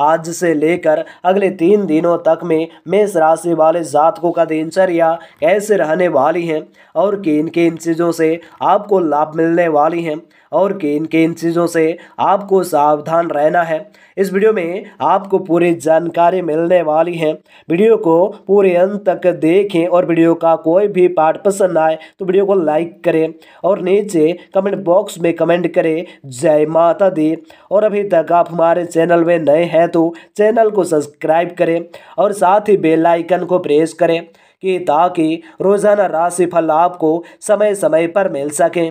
आज से लेकर अगले तीन दिनों तक में मेष राशि वाले जातकों का दिनचर्या कैसे रहने वाली है और किन किन चीज़ों से आपको लाभ मिलने वाली हैं और किन किन चीज़ों से आपको सावधान रहना है इस वीडियो में आपको पूरी जानकारी मिलने वाली है वीडियो को पूरे अंत तक देखें और वीडियो का कोई भी पार्ट पसंद आए तो वीडियो को लाइक करें और नीचे कमेंट बॉक्स में कमेंट करें जय माता दी और अभी तक आप हमारे चैनल में नए हैं हैं तो चैनल को सब्सक्राइब करें और साथ ही बेल आइकन को प्रेस करें कि ताकि रोज़ाना राशिफल आपको समय समय पर मिल सकें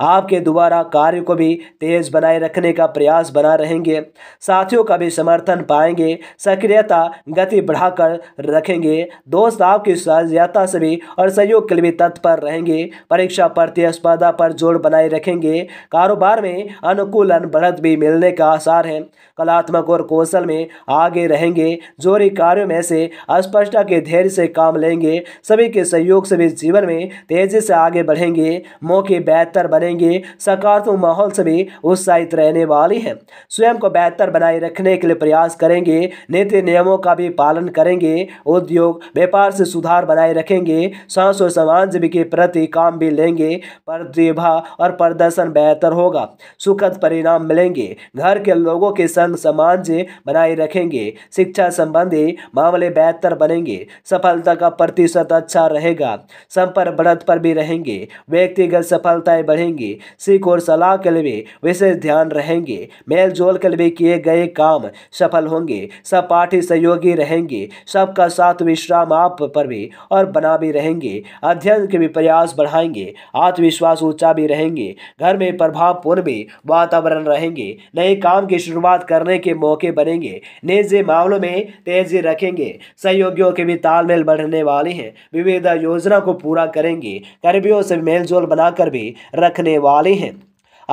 आपके द्वारा कार्य को भी तेज बनाए रखने का प्रयास बना रहेंगे साथियों का भी समर्थन पाएंगे सक्रियता गति बढ़ाकर रखेंगे दोस्त आपकी सहायता से भी और सहयोग के लिए तत्पर रहेंगे परीक्षा प्रतिस्पर्धा पर जोर बनाए रखेंगे कारोबार में अनुकूलन बढ़त भी मिलने का आसार है कलात्मक और कौशल में आगे रहेंगे जोरी कार्यों में से स्पष्टता के धैर्य से काम लेंगे सभी के सहयोग से भी जीवन में तेजी से आगे बढ़ेंगे मौके बेहतर बने बनेंगी सकारात्मक तो माहौल से भी उत्साहित रहने वाली हैं स्वयं को बेहतर बनाए रखने के लिए प्रयास करेंगे नीति नियमों का भी पालन करेंगे उद्योग व्यापार से सुधार बनाए रखेंगे सांस और समाज के प्रति काम भी लेंगे प्रतिभा और प्रदर्शन बेहतर होगा सुखद परिणाम मिलेंगे घर के लोगों के संग समाज बनाए रखेंगे शिक्षा संबंधी मामले बेहतर बनेंगे सफलता का प्रतिशत अच्छा रहेगा संपर्क बढ़त पर भी रहेंगे व्यक्तिगत सफलताएं बढ़ेंगी रहेंगे सीख और सलाह के लिए विशेष ध्यान रहेंगे मेल जोल के लिए किए गए काम सफल होंगे सब पार्टी सहयोगी रहेंगे सबका साथ विश्राम आप पर भी और बना भी रहेंगे अध्ययन के भी प्रयास बढ़ाएंगे आत्मविश्वास ऊंचा भी रहेंगे घर में प्रभावपूर्ण भी वातावरण रहेंगे नए काम की शुरुआत करने के मौके बनेंगे निजी मामलों में तेजी रखेंगे सहयोगियों के भी तालमेल बढ़ने वाले हैं विविध योजना को पूरा करेंगे कर्मियों से मेलजोल बनाकर भी रखने रखने वाले हैं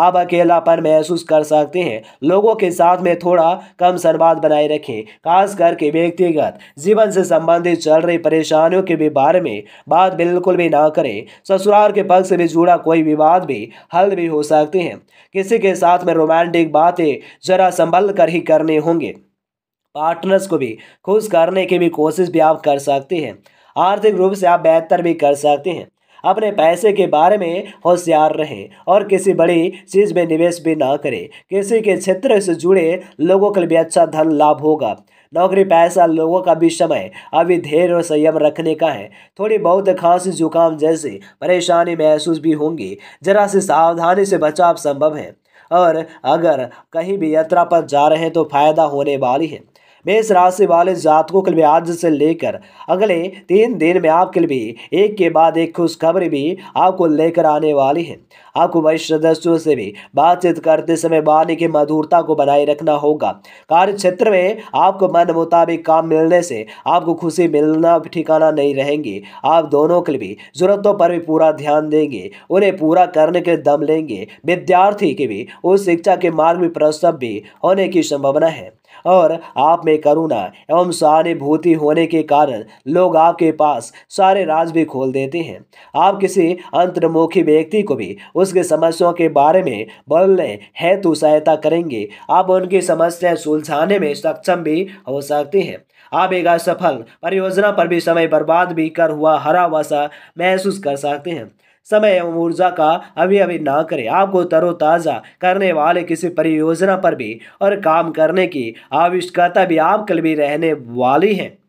आप अकेलापन महसूस कर सकते हैं लोगों के साथ में थोड़ा कम संवाद बनाए रखें खास करके व्यक्तिगत जीवन से संबंधित चल रही परेशानियों के भी बारे में बात बिल्कुल भी ना करें ससुराल के पक्ष में भी जुड़ा कोई विवाद भी हल भी हो सकते हैं किसी के साथ में रोमांटिक बातें जरा संभल कर ही करने होंगे पार्टनर्स को भी खुश करने की भी कोशिश भी आप कर सकते हैं आर्थिक रूप से आप बेहतर भी कर सकते हैं अपने पैसे के बारे में होशियार रहें और किसी बड़ी चीज़ में निवेश भी ना करें किसी के क्षेत्र से जुड़े लोगों के लिए अच्छा धन लाभ होगा नौकरी पैसा लोगों का भी समय अभी धैर्य और संयम रखने का है थोड़ी बहुत खांसी जुकाम जैसी परेशानी महसूस भी होंगी जरा से सावधानी से बचाव संभव है और अगर कहीं भी यात्रा पर जा रहे हैं तो फायदा होने वाली है मेष राशि वाले जातकों के लिए आज से लेकर अगले तीन दिन में आपके लिए एक के बाद एक खुशखबरी भी आपको लेकर आने वाली है आपको वरिष्ठ सदस्यों से भी बातचीत करते समय वाणी की मधुरता को बनाए रखना होगा कार्य क्षेत्र में आपको मन मुताबिक काम मिलने से आपको खुशी मिलना ठिकाना नहीं रहेंगे आप दोनों के लिए जरूरतों पर भी पूरा ध्यान देंगे उन्हें पूरा करने के दम लेंगे विद्यार्थी के भी उस शिक्षा के मार्ग में प्रसव भी होने की संभावना है और आप में करुणा एवं सहानुभूति होने के कारण लोग आपके पास सारे राज भी खोल देते हैं आप किसी अंतर्मुखी व्यक्ति को भी उसके समस्याओं के बारे में बोलने हेतु सहायता करेंगे आप उनकी समस्याएं सुलझाने में सक्षम भी हो सकते हैं आप एक असफल परियोजना पर भी समय बर्बाद भी कर हुआ हरा वसा महसूस कर सकते हैं समय एवं ऊर्जा का अभी अभी ना करें आपको तरोताज़ा करने वाले किसी परियोजना पर भी और काम करने की आविष्कारता भी आप कल भी रहने वाली हैं